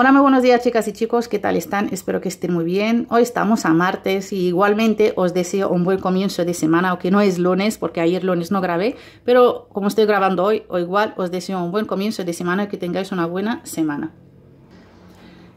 Hola, muy buenos días chicas y chicos, ¿qué tal están? Espero que estén muy bien. Hoy estamos a martes y igualmente os deseo un buen comienzo de semana, aunque no es lunes, porque ayer lunes no grabé, pero como estoy grabando hoy, o igual os deseo un buen comienzo de semana y que tengáis una buena semana.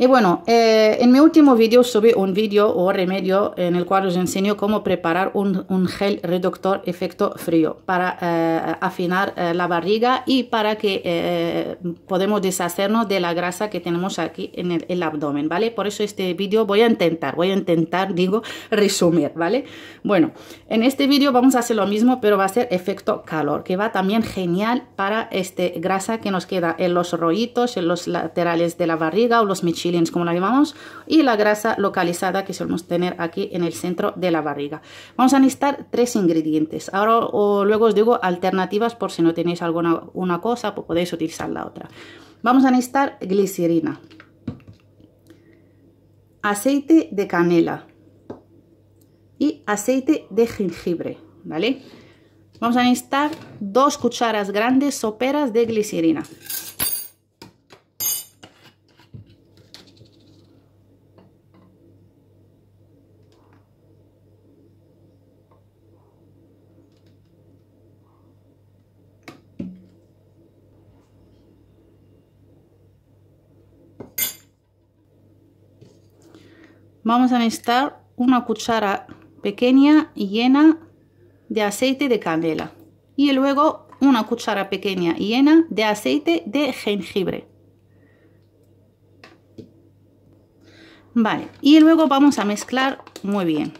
Y bueno, eh, en mi último vídeo subí un vídeo o remedio en el cual os enseño cómo preparar un, gel reductor efecto frío para eh, afinar eh, la barriga y para que podemos deshacernos de la grasa que tenemos aquí en el, abdomen, ¿vale? Por eso este vídeo voy a intentar, voy a intentar, digo, resumir, ¿vale? Bueno, en este vídeo vamos a hacer lo mismo, pero va a ser efecto calor, que va también genial para este grasa que nos queda en los rollitos, en los laterales de la barriga o los mechillos como la llamamos, y la grasa localizada que solemos tener aquí en el centro de la barriga. Vamos a necesitar tres ingredientes. Ahora o luego os digo alternativas por si no tenéis alguna una cosa, pues podéis utilizar la otra. Vamos a necesitar glicerina, aceite de canela y aceite de jengibre, ¿vale? Vamos a necesitar dos cucharas grandes soperas de glicerina. Vamos a necesitar una cuchara pequeña y llena de aceite de canela y luego una cuchara pequeña y llena de aceite de jengibre. Vale, y luego vamos a mezclar muy bien.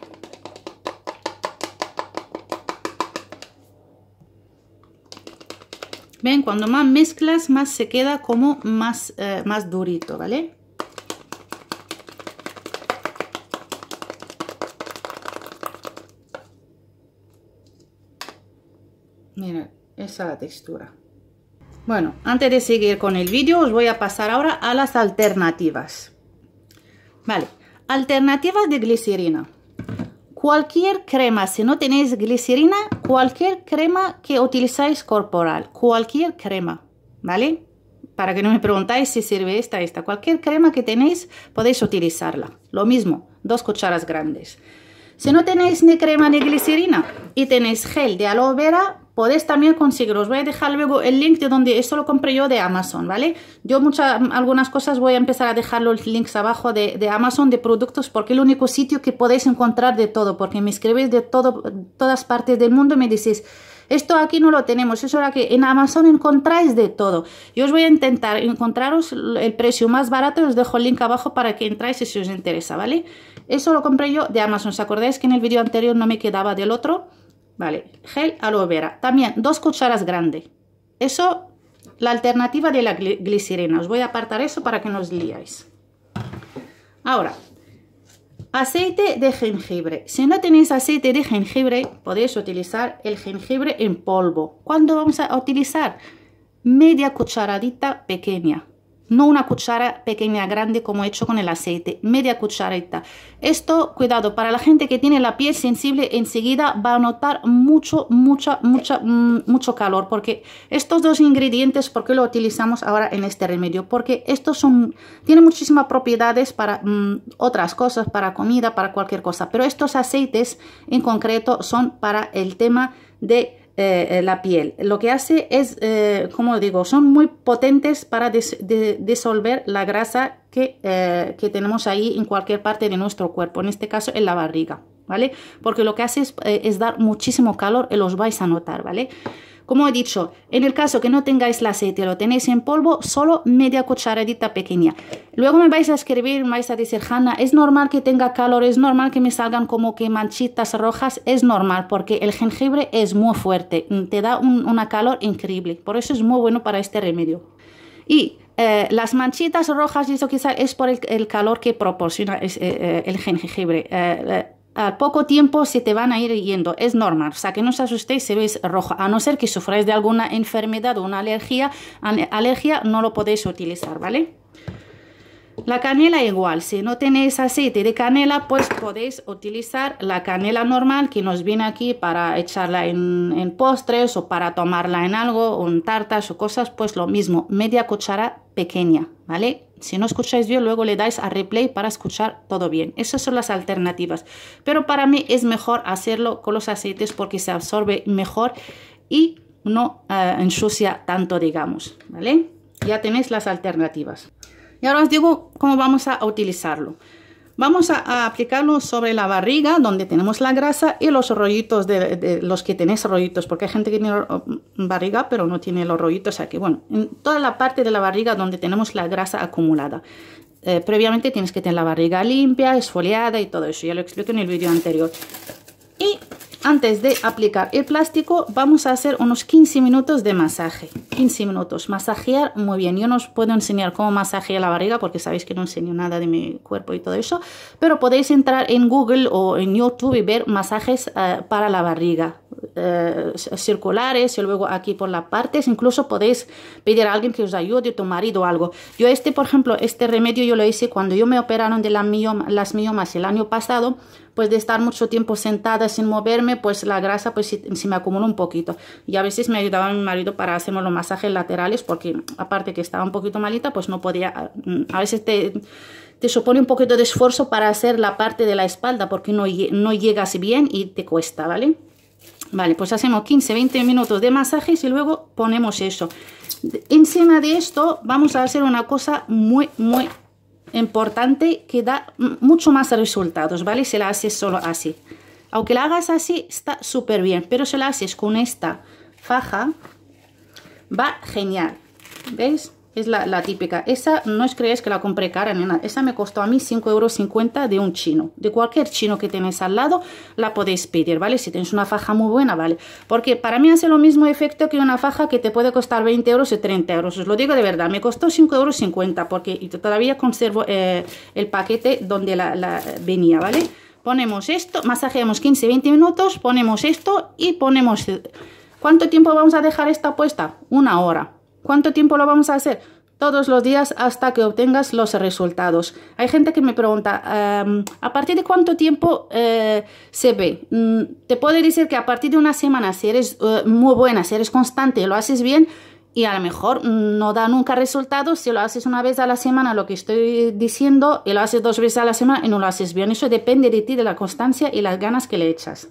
Ven, cuando más mezclas, más se queda como más, eh, más durito, ¿vale? Miren, esa es la textura. Bueno, antes de seguir con el vídeo, os voy a pasar ahora a las alternativas. Vale, alternativas de glicerina. Cualquier crema, si no tenéis glicerina, cualquier crema que utilizáis corporal, cualquier crema, ¿vale? Para que no me preguntáis si sirve esta, esta. Cualquier crema que tenéis, podéis utilizarla. Lo mismo, dos cucharas grandes. Si no tenéis ni crema ni glicerina y tenéis gel de aloe vera, podéis también conseguirlo. Os voy a dejar luego el link de donde esto lo compré yo de Amazon, ¿vale? Yo muchas, algunas cosas voy a empezar a dejar los links abajo de, de, Amazon de productos porque el único sitio que podéis encontrar de todo, porque me escribís de todo, todas partes del mundo y me decís... Esto aquí no lo tenemos, eso era que en Amazon encontráis de todo. Yo os voy a intentar encontraros el precio más barato, os dejo el link abajo para que entráis si os interesa, ¿vale? Eso lo compré yo de Amazon, ¿os acordáis que en el vídeo anterior no me quedaba del otro? Vale, gel aloe vera. También dos cucharas grandes. Eso, la alternativa de la glicerina, Os voy a apartar eso para que nos os liáis. Ahora, aceite de jengibre. Si no tenéis aceite de jengibre, podéis utilizar el jengibre en polvo. ¿Cuándo vamos a utilizar? Media cucharadita pequeña no una cuchara pequeña, grande como he hecho con el aceite, media cucharadita. Esto, cuidado, para la gente que tiene la piel sensible, enseguida va a notar mucho, mucho, mucha, mm, mucho calor, porque estos dos ingredientes, ¿por qué lo utilizamos ahora en este remedio? Porque estos son, tiene muchísimas propiedades para mm, otras cosas, para comida, para cualquier cosa, pero estos aceites en concreto son para el tema de eh, eh, la piel. Lo que hace es, eh, como digo, son muy potentes para disolver la grasa que, tenemos ahí en cualquier parte de nuestro cuerpo, en este caso en la barriga, ¿vale? Porque lo que hace es, dar muchísimo calor y los vais a notar, ¿vale? vale como he dicho, en el caso que no tengáis la aceite, lo tenéis en polvo, solo media cucharadita pequeña. Luego me vais a escribir, me vais a decir, Hanna, es normal que tenga calor, es normal que me salgan como que manchitas rojas, es normal porque el jengibre es muy fuerte, mm, te da un, una calor increíble, por eso es muy bueno para este remedio. Y eh, las manchitas rojas, y eso quizás es por el, calor que proporciona eh, eh, el jengibre. Al poco tiempo se te van a ir yendo, es normal, o sea que no os asustéis si veis rojo, a no ser que sufráis de alguna enfermedad o una alergia, alergia no lo podéis utilizar, ¿vale? La canela igual, si no tenéis aceite de canela, pues podéis utilizar la canela normal que nos viene aquí para echarla en, postres o para tomarla en algo, o en tartas o cosas, pues lo mismo, media cuchara pequeña, ¿vale? Si no escucháis bien, luego le dais a replay para escuchar todo bien. Esas son las alternativas. Pero para mí es mejor hacerlo con los aceites porque se absorbe mejor y no eh, ensucia tanto, digamos, ¿vale? Ya tenéis las alternativas. Y ahora os digo cómo vamos a utilizarlo. Vamos a, aplicarlo sobre la barriga donde tenemos la grasa y los rollitos de, los que tenéis rollitos, porque hay gente que tiene mm, barriga pero no tiene los rollitos aquí. Bueno, en toda la parte de la barriga donde tenemos la grasa acumulada. Eh, previamente tienes que tener la barriga limpia, esfoliada y todo eso, ya lo expliqué en el vídeo anterior. Y antes de aplicar el plástico vamos a hacer unos 15 minutos de masaje 15 minutos, masajear muy bien yo no os puedo enseñar cómo masajear la barriga porque sabéis que no enseño nada de mi cuerpo y todo eso pero podéis entrar en Google o en YouTube y ver masajes eh, para la barriga eh, circulares y luego aquí por las partes. Incluso podéis pedir a alguien que os ayude, tu marido o algo. Yo este, por ejemplo, este remedio yo lo hice cuando yo me operaron de la las miomas el año pasado. Pues de estar mucho tiempo sentada sin moverme, pues la grasa pues se, me acumula un poquito. Y a veces me ayudaba mi marido para hacerme los masajes laterales porque aparte que estaba un poquito malita, pues no podía... Mm, a veces te te supone un poquito de esfuerzo para hacer la parte de la espalda porque no, no llegas bien y te cuesta, ¿vale? Vale, pues hacemos 15, 20 minutos de masajes y luego ponemos eso. Encima de esto vamos a hacer una cosa muy, muy importante que da mucho más resultados, ¿vale? se la haces solo así. Aunque la hagas así, está súper bien, pero se la haces con esta faja, va genial, ¿veis? es la, típica. Esa no os creáis que la compré cara, nada. Esa me costó a mí 5,50 euros de un chino. De cualquier chino que tenéis al lado, la podéis pedir, ¿vale? Si tenéis una faja muy buena, ¿vale? Porque para mí hace lo mismo efecto que una faja que te puede costar 20 euros o 30 euros. Os lo digo de verdad, me costó 5,50 euros porque todavía conservo eh, el paquete donde la, la venía, ¿vale? Ponemos esto, masajeamos 15-20 minutos, ponemos esto y ponemos... ¿Cuánto tiempo vamos a dejar esta puesta? Una hora. ¿Cuánto tiempo lo vamos a hacer? Todos los días hasta que obtengas los resultados. Hay gente que me pregunta, em, ¿a partir de cuánto tiempo eh, se ve? Mm, te puedo decir que a partir de una semana, si eres eh, muy buena, si eres constante, lo haces bien, y a lo mejor mm, no da nunca resultados si lo haces una vez a la semana lo que estoy diciendo y lo haces dos veces a la semana y no lo haces bien. Eso depende de ti, de la constancia y las ganas que le echas.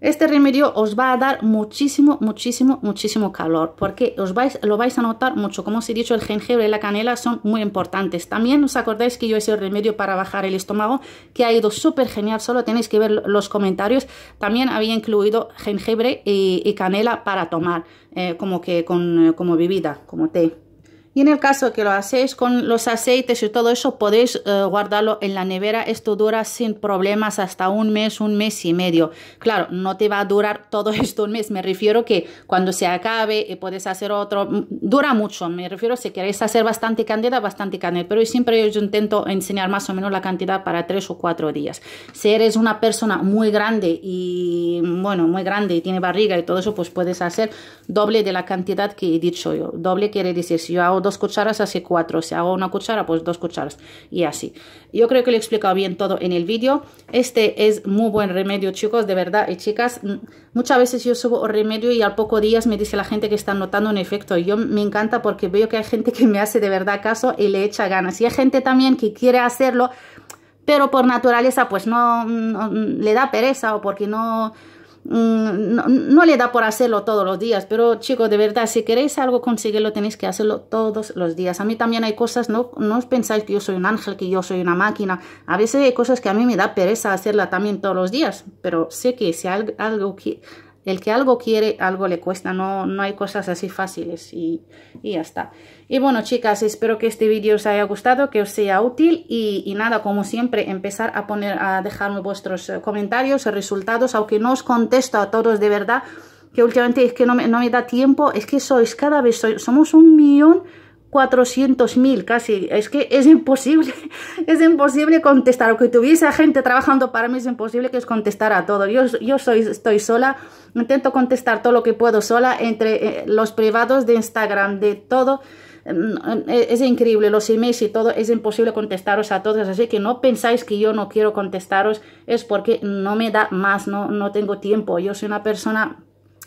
Este remedio os va a dar muchísimo, muchísimo, muchísimo calor, porque os lo vais a notar mucho. Como os he dicho, el jengibre y la canela son muy importantes. También os acordáis que yo hice el remedio para bajar el estómago, que ha ido súper genial, solo tenéis que ver los comentarios. También había incluido jengibre y, canela para tomar, eh, como que eh, como bebida, como té. Y en el caso que lo hacéis con los aceites y todo eso, podéis eh, guardarlo en la nevera. Esto dura sin problemas hasta un mes, un mes y medio. Claro, no te va a durar todo esto un mes. Me refiero que cuando se acabe, eh, puedes hacer otro. Mm, dura mucho. Me refiero si queréis hacer bastante candida, bastante candida. Pero siempre yo intento enseñar más o menos la cantidad para tres o cuatro días. Si eres una persona muy grande y, bueno, muy grande y tiene barriga y todo eso, pues puedes hacer doble de la cantidad que he dicho yo. Doble quiere decir, si yo dos cucharas, así cuatro. Si hago una cuchara, pues dos cucharas y así. Yo creo que lo he explicado bien todo en el vídeo. Este es muy buen remedio, chicos, de verdad. Y chicas, mm, muchas veces yo subo remedio y al poco días me dice la gente que está notando un efecto. y Yo me encanta porque veo que hay gente que me hace de verdad caso y le echa ganas. Y hay gente también que quiere hacerlo, pero por naturaleza pues no le da pereza o porque no Mm, no, le da por hacerlo todos los días, pero chicos, de verdad, si queréis algo, conseguirlo, tenéis que hacerlo todos los días. A mí también hay cosas, no, no os pensáis que yo soy un ángel, que yo soy una máquina. A veces hay cosas que a mí me da pereza hacerla también todos los días, pero sé que si hay algo que el que algo quiere, algo le cuesta, no, no hay cosas así fáciles y, y ya está. Y bueno chicas, espero que este vídeo os haya gustado, que os sea útil y, nada, como siempre, empezar a poner, a dejarme vuestros eh, comentarios, resultados, aunque no os contesto a todos de verdad, que últimamente es que no me, no me da tiempo, es que sois cada vez, somos un millón 400.000 casi. Es que es imposible, es imposible contestar. que tuviese gente trabajando para mí, es imposible que os contestara a todo. Yo, yo soy, estoy sola, intento contestar todo lo que puedo sola entre eh, los privados de Instagram, de todo. Mm, eh, es increíble, los emails y todo, es imposible contestaros a todos, así que no pensáis que yo no quiero contestaros, es porque no me da más, no, no tengo tiempo, yo soy una persona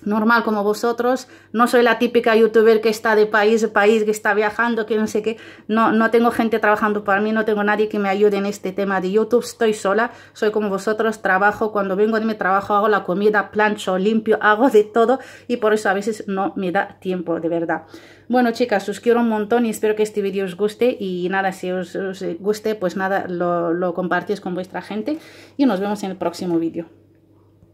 normal como vosotros, no soy la típica youtuber que está de país a país, que está viajando, que no sé qué, no, no tengo gente trabajando para mí, no tengo nadie que me ayude en este tema de YouTube, estoy sola, soy como vosotros, trabajo, cuando vengo de mi trabajo hago la comida, plancho, limpio, hago de todo y por eso a veces no me da tiempo, de verdad. Bueno chicas, os quiero un montón y espero que este vídeo os guste y nada, si os, guste, pues nada, lo, lo compartís con vuestra gente y nos vemos en el próximo vídeo.